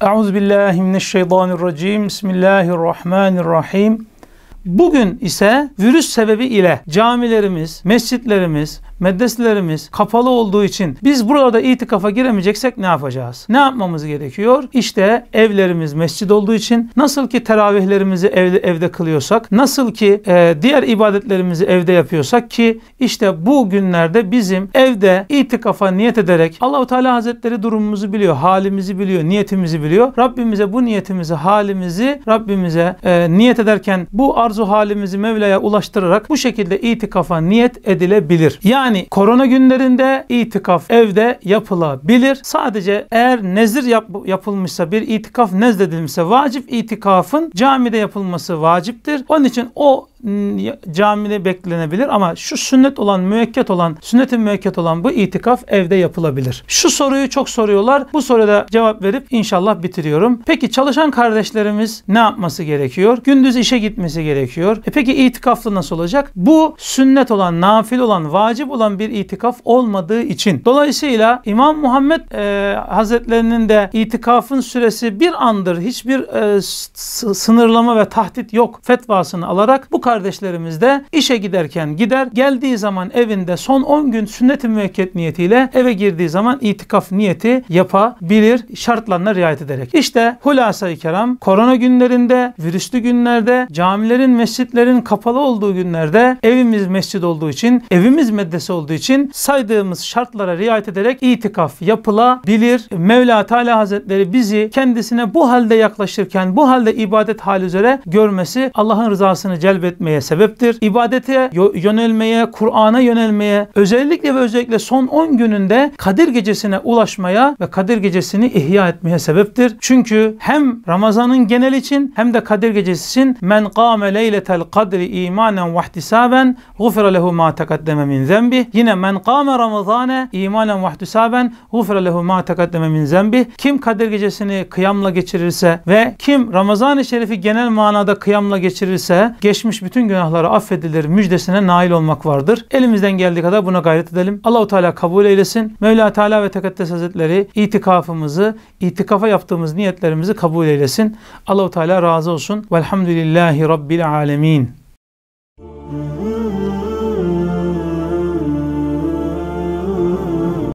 Euzubillahimineşşeytanirracim. Bismillahirrahmanirrahim. Bugün ise virüs sebebi ile camilerimiz, mescitlerimiz, medreselerimiz kapalı olduğu için biz burada itikafa giremeyeceksek ne yapacağız? Ne yapmamız gerekiyor? İşte evlerimiz mescid olduğu için nasıl ki teravihlerimizi evde, evde kılıyorsak, nasıl ki e, diğer ibadetlerimizi evde yapıyorsak ki işte bu günlerde bizim evde itikafa niyet ederek Allahu Teala Hazretleri durumumuzu biliyor, halimizi biliyor, niyetimizi biliyor. Rabbimize bu niyetimizi, halimizi Rabbimize e, niyet ederken bu arzu halimizi Mevla'ya ulaştırarak bu şekilde itikafa niyet edilebilir. Yani yani korona günlerinde itikaf evde yapılabilir. Sadece eğer nezir yap yapılmışsa bir itikaf nezdedilmişse vacip itikafın camide yapılması vaciptir. Onun için o camide beklenebilir ama şu sünnet olan müekket olan sünnetin müekket olan bu itikaf evde yapılabilir. Şu soruyu çok soruyorlar. Bu soruda cevap verip inşallah bitiriyorum. Peki çalışan kardeşlerimiz ne yapması gerekiyor? Gündüz işe gitmesi gerekiyor. E peki itikaflı nasıl olacak? Bu sünnet olan, nafil olan, vacip olan bir itikaf olmadığı için. Dolayısıyla İmam Muhammed e, Hazretlerinin de itikafın süresi bir andır. Hiçbir e, sınırlama ve tahdit yok fetvasını alarak bu kardeşlerimiz kardeşlerimiz de işe giderken gider, geldiği zaman evinde son 10 gün sünnet-i müekket niyetiyle eve girdiği zaman itikaf niyeti yapabilir şartlarına riayet ederek. İşte hulasa-i keram korona günlerinde, virüslü günlerde, camilerin, mescitlerin kapalı olduğu günlerde evimiz mescid olduğu için, evimiz medrese olduğu için saydığımız şartlara riayet ederek itikaf yapılabilir. Mevla Teala Hazretleri bizi kendisine bu halde yaklaşırken, bu halde ibadet hali üzere görmesi Allah'ın rızasını celbet etmeye sebeptir. İbadete yönelmeye, Kur'an'a yönelmeye, özellikle ve özellikle son 10 gününde Kadir Gecesi'ne ulaşmaya ve Kadir Gecesi'ni ihya etmeye sebeptir. Çünkü hem Ramazan'ın genel için hem de Kadir Gecesi için men kâme leyletel kadri imanen ve ihtisaben gufre lehu ma tekaddeme min zenbih. Yine men kâme ramazane imanen ve ihtisaben gufre lehu ma tekaddeme min zenbih. Kim Kadir Gecesi'ni kıyamla geçirirse ve kim Ramazan-ı Şerif'i genel manada kıyamla geçirirse geçmiş bütün günahları affedilir müjdesine nail olmak vardır. Elimizden geldiği kadar buna gayret edelim. Allahu Teala kabul eylesin. Mevla Teala ve Tekaddes Hazretleri itikafımızı, itikafa yaptığımız niyetlerimizi kabul eylesin. Allahu Teala razı olsun. Velhamdülillahi Rabbil alemin.